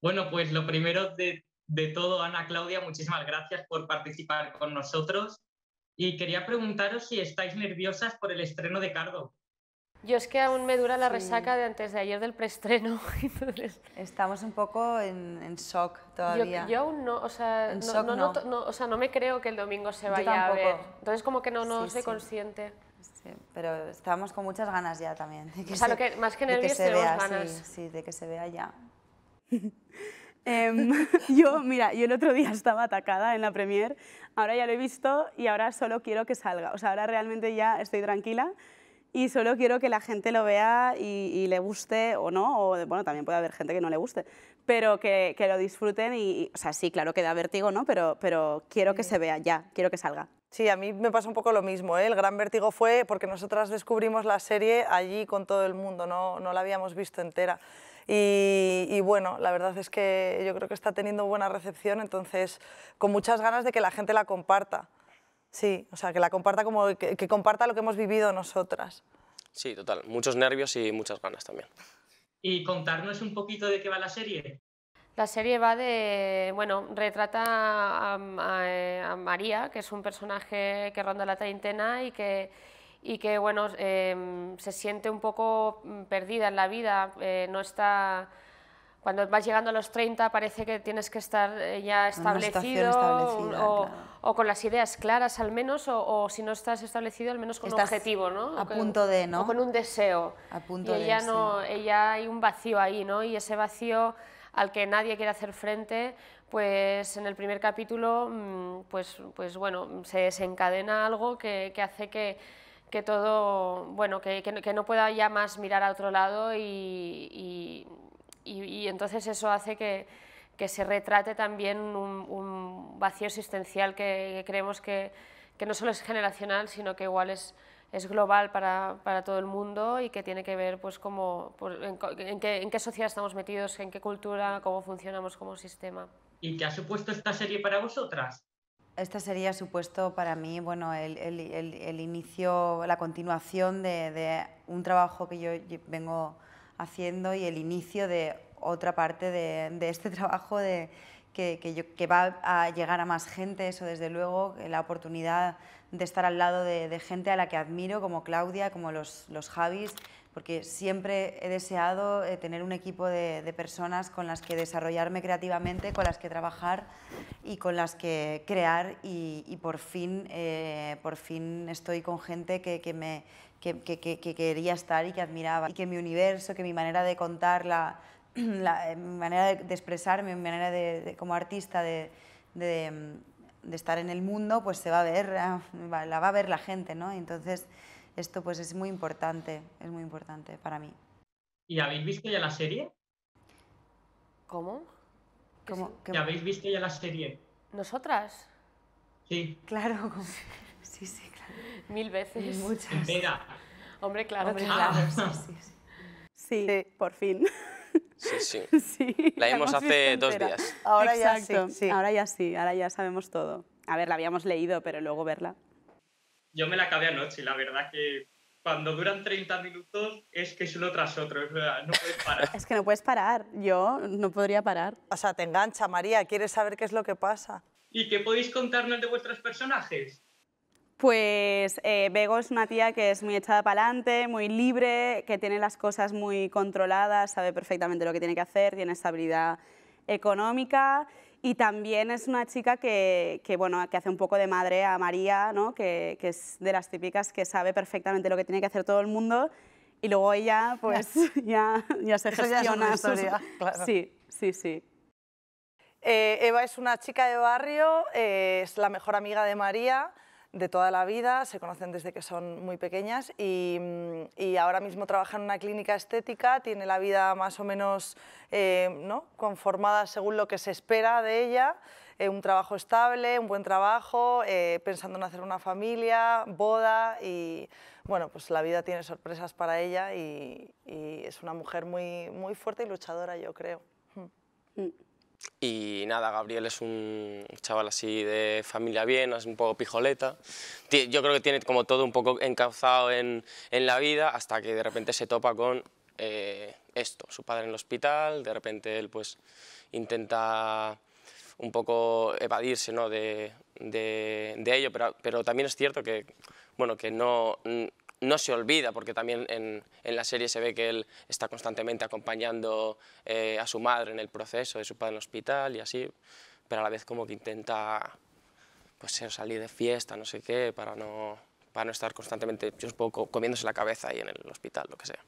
Bueno, pues lo primero de, todo, Ana Claudia, muchísimas gracias por participar con nosotros. Y quería preguntaros si estáis nerviosas por el estreno de Cardo. Yo es que aún me dura la resaca de antes de ayer del preestreno. Entonces... Estamos un poco en, shock todavía. Yo, aún no, o sea no, me creo que el domingo se vaya a ver. Entonces como que no, no sí, soy consciente. Sí, pero estamos con muchas ganas ya también. o sea, más que nervios ganas. Sí, de que se vea ya. Em, yo, mira, yo el otro día estaba atacada en la premier, ahora ya lo he visto y ahora solo quiero que salga. O sea, ahora realmente ya estoy tranquila y solo quiero que la gente lo vea y, y le guste o no, o bueno, también puede haber gente que no le guste, pero que, lo disfruten y, o sea, sí, claro que da vértigo, ¿no? Pero, pero quiero que mm. se vea ya, quiero que salga. Sí, a mí me pasa un poco lo mismo. ¿eh? El gran vértigo fue porque nosotras descubrimos la serie allí con todo el mundo, no, la habíamos visto entera. Y, bueno, la verdad es que yo creo que está teniendo buena recepción, entonces con muchas ganas de que la gente la comparta. Sí, o sea, que la comparta como que comparta lo que hemos vivido nosotras. Sí, total, muchos nervios y muchas ganas también y contarnos un poquito de qué va la serie. La serie va de, bueno, retrata a, eh, María, que es un personaje que ronda la treintena y que, y que bueno, em, se siente un poco mm, perdida en la vida, eh, no está cuando vas llegando a los 30 parece que tienes que estar eh, ya establecido o, o, con las ideas claras al menos o, si no estás establecido al menos con un objetivo, ¿no? A o punto con, de, ¿no? con un deseo. A punto y ella no, ella hay un vacío ahí, ¿no? Y ese vacío al que nadie quiere hacer frente, pues en el primer capítulo, mm, pues, pues bueno, se desencadena algo que, hace que todo, bueno, que, no pueda ya más mirar a otro lado y y, entonces eso hace que, que se retrate también un, vacío existencial que, creemos que, no solo es generacional, sino que igual es, es global para, para, todo el mundo y que tiene que ver pues, como, en, qué, sociedad estamos metidos, en qué cultura, cómo funcionamos como sistema. ¿Y qué ha supuesto esta serie para vosotras? Esta serie ha supuesto para mí bueno, el, el, el, inicio, la continuación de, de, un trabajo que yo vengo haciendo y el inicio de otra parte de, este trabajo que, va a llegar a más gente, eso desde luego, la oportunidad de estar al lado de, gente a la que admiro, como Claudia, como los, los Javis, porque siempre he deseado eh, tener un equipo de, personas con las que desarrollarme creativamente, con las que trabajar y con las que crear y, por, fin, eh, por fin estoy con gente que, me, que, quería estar y que admiraba y que mi universo, que mi manera de contar, la, eh, mi manera de, expresarme, mi manera de, como artista de de estar en el mundo, pues se va a ver, la va a ver la gente, ¿no? Entonces, esto pues es muy importante, es muy importante para mí. ¿Y habéis visto ya la serie? ¿Cómo? ¿Cómo? habéis visto ya la serie? ¿Nosotras? Sí. Claro, sí, sí, claro. Mil veces. Muchas. Venga. Hombre, claro, Hombre, claro. sí, sí, por fin. Sí, sí. la vimos hace dos días. Ahora ya Ahora ya sí, ahora ya sabemos todo. A ver, la habíamos leído, pero luego verla. Yo me la acabé anoche, la verdad que cuando duran 30 minutos es que es uno tras otro, es no puedes parar. Es que no puedes parar, yo no podría parar. O sea, te engancha, María, quieres saber qué es lo que pasa. ¿Y qué podéis contarnos de vuestros personajes? Pues eh, Bego es una tía que es muy echada para adelante, muy libre, que tiene las cosas muy controladas, sabe perfectamente lo que tiene que hacer, tiene estabilidad económica y también es una chica que, hace un poco de madre a María, ¿no? que, es de las típicas que sabe perfectamente lo que tiene que hacer todo el mundo y luego ella pues ya, se gestiona. Sí, sí, sí. Eh, Eva es una chica de barrio, eh, es la mejor amiga de María, de toda la vida, se conocen desde que son muy pequeñas mm, y, ahora mismo trabaja en una clínica estética, tiene la vida más o menos eh, ¿no? conformada según lo que se espera de ella, eh, un trabajo estable, un buen trabajo, eh, pensando en hacer una familia, boda y bueno, pues la vida tiene sorpresas para ella y, es una mujer muy, muy fuerte y luchadora, yo creo. Hmm. Mm. Y nada, Gabriel es un chaval así de familia bien, es un poco pijoleta. Yo creo que tiene como todo un poco encauzado en, la vida hasta que de repente se topa con eh, esto, su padre en el hospital, de repente él pues intenta un poco evadirse ¿no? de, de, ello, pero, pero también es cierto que, bueno, que no, no se olvida, porque también en, la serie se ve que él está constantemente acompañando eh, a su madre en el proceso de su padre en el hospital y así, pero a la vez como que intenta pues, salir de fiesta, no sé qué, para no, para no estar constantemente poco comiéndose la cabeza ahí en el hospital, lo que sea.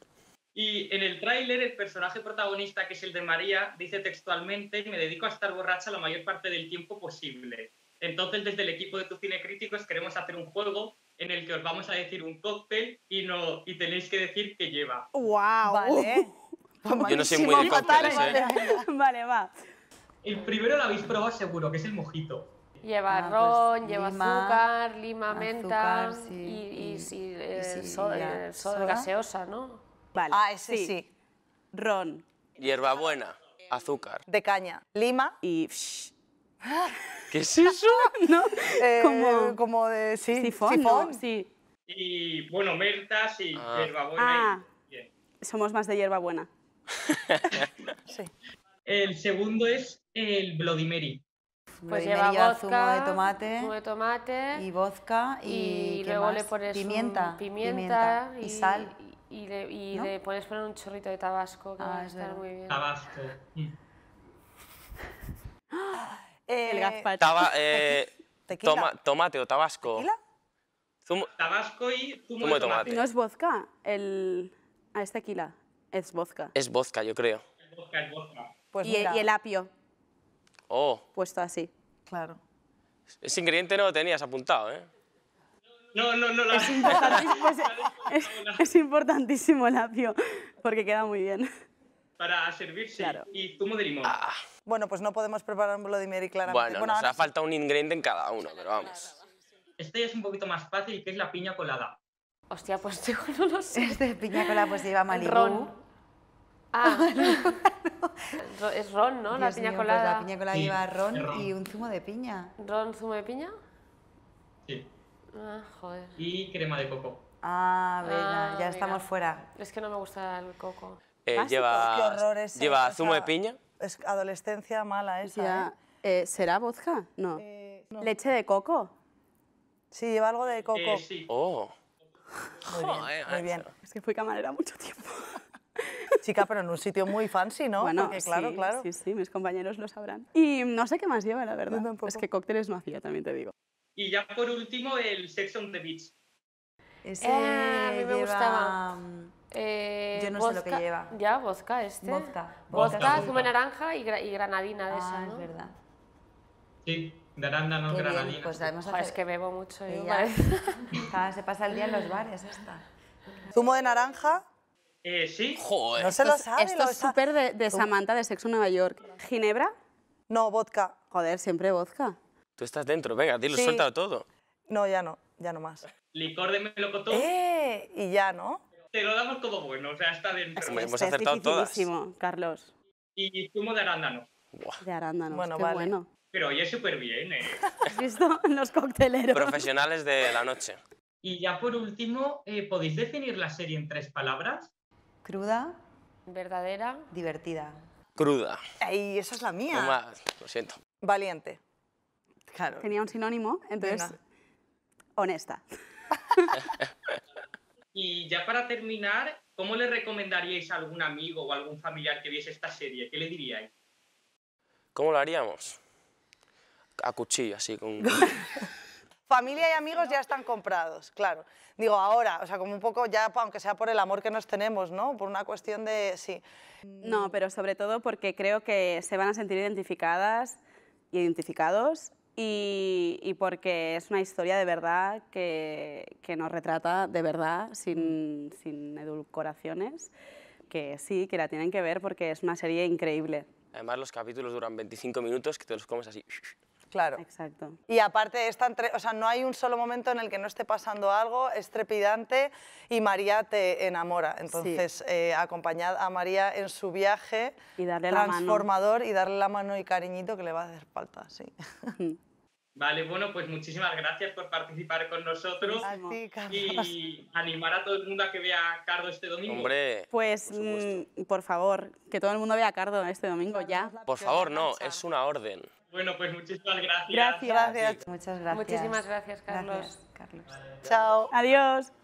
Y en el tráiler el personaje protagonista, que es el de María, dice textualmente, me dedico a estar borracha la mayor parte del tiempo posible. Entonces, desde el equipo de Tu Cine Críticos queremos hacer un juego en el que os vamos a decir un cóctel y, no, y tenéis que decir qué lleva. ¡Wow! Vale. yo no soy muy de cócteles, ¿eh? Vale, va. El primero lo habéis probado seguro, que es el mojito. Lleva ah, pues, ron, lleva azúcar, lima, menta sí, y, y, sí, eh, eh, soda, soda, gaseosa, ¿no? Vale. Ah, ese sí. Ron. Hierbabuena, azúcar. De caña, lima y... ¿Qué es eso? ¿No? Eh, como, de, sí, sifón, sí. Y bueno, meltas ah. y hierbabuena. Ah. Somos más de hierbabuena. sí. El segundo es el Bloody Mary. Pues, pues lleva vodka, zumo de tomate, y vodka y, luego le pones pimienta, pimienta, y, sal y, le, y pones poner un chorrito de tabasco que ah, va a estar muy bien. Tabasco. el eh, gazpacho. Eh, tomate o tabasco. tabasco y zumo, de tomate. No es vodka, el... Ah, es tequila. Es vodka. Es vodka, yo creo. Es vodka, es vodka. Pues y, el apio. Oh. Puesto así. Claro. Ese ingrediente no lo tenías apuntado, ¿eh? No, no, no. Es, importantísimo, es, importantísimo el apio, porque queda muy bien para servirse y zumo de limón. Ah. Bueno, pues no podemos preparar un Bloody y claramente. Bueno, bueno nos ha faltado un ingrediente en cada uno, pero vamos. Este es un poquito más fácil, que es la piña colada. Hostia, pues yo no lo sé. Este de piña colada, pues lleva Malibu. Ron. Ah, es ron, ¿no? la piña pues colada. la piña colada lleva ron, y un zumo de piña. ¿Ron, zumo de piña? Sí. Ah, joder. Y crema de coco. Ah, venga, ah, ya estamos fuera. Es que no me gusta el coco. Eh, lleva, lleva zumo de piña. Es adolescencia mala esa. ¿eh? ¿eh? será vodka? Eh, no. ¿Leche de coco? Sí, lleva algo de coco. Sí. Oh. Muy bien, muy bien. Es que fui camarera mucho tiempo. Chica, pero en un sitio muy fancy, ¿no? Bueno, claro, claro. Sí, sí, mis compañeros lo sabrán. Y no sé qué más lleva, la verdad. es que cócteles no hacía, también te digo. Y ya por último, el Sex on the Beach. Ese a mí me gustaba. Eh, Yo no sé lo que lleva. Ya, vodka este. Vodka. Vodka, zumo de naranja y, granadina de esa, ah, es verdad. Sí, naranja, no granadina. pues Es que bebo mucho. Y ¿eh? ya. Ah, se pasa el día en los bares esta. ¿Zumo de naranja? Eh, sí. Joder. No se lo sabe. Esto es súper de, Samantha de Sexo Nueva York. ¿Ginebra? No, vodka. Joder, siempre vodka. Tú estás dentro, venga, dilo, sí. todo. No, ya no, ya no más. Licor de melocotón. Eh, y ya, ¿no? te lo damos todo bueno, o sea, está dentro. de Hemos este acertado todas. Carlos. Y zumo de arándano. De arándano, bueno, qué bueno. Pero oye, súper bien, ¿eh? ¿Has visto? Los cocteleros. Profesionales de la noche. Y ya por último, eh, ¿podéis definir la serie en tres palabras? Cruda. Verdadera. Divertida. Cruda. Ay, esa es la mía. No más, lo siento. Valiente. Claro. Tenía un sinónimo, entonces... Honesta. Y ya para terminar, ¿cómo le recomendaríais a algún amigo o algún familiar que viese esta serie? ¿Qué le diríais? ¿Cómo lo haríamos? A cuchillo, así, con... familia y amigos ya están comprados, claro. Digo, ahora, o sea, como un poco ya, aunque sea por el amor que nos tenemos, ¿no? Por una cuestión de, sí. No, pero sobre todo porque creo que se van a sentir identificadas y identificados y, porque es una historia de verdad que, que nos retrata de verdad, sin, sin, edulcoraciones, que sí, que la tienen que ver porque es una serie increíble. Además los capítulos duran 25 minutos que te los comes así. Claro. Exacto. Y aparte, esta entre... o sea, no hay un solo momento en el que no esté pasando algo, es trepidante y María te enamora. Entonces, eh, acompañad a María en su viaje y darle transformador la y darle la mano y cariñito que le va a hacer falta, sí. Vale, bueno, pues muchísimas gracias por participar con nosotros y animar a todo el mundo a que vea a Cardo este domingo. Hombre, pues por, mm, por, favor, que todo el mundo vea a Cardo este domingo ya. Por favor, no, es una orden. Bueno, pues muchísimas gracias. Gracias. Muchas gracias. Muchísimas gracias, Carlos. Chao. Adiós.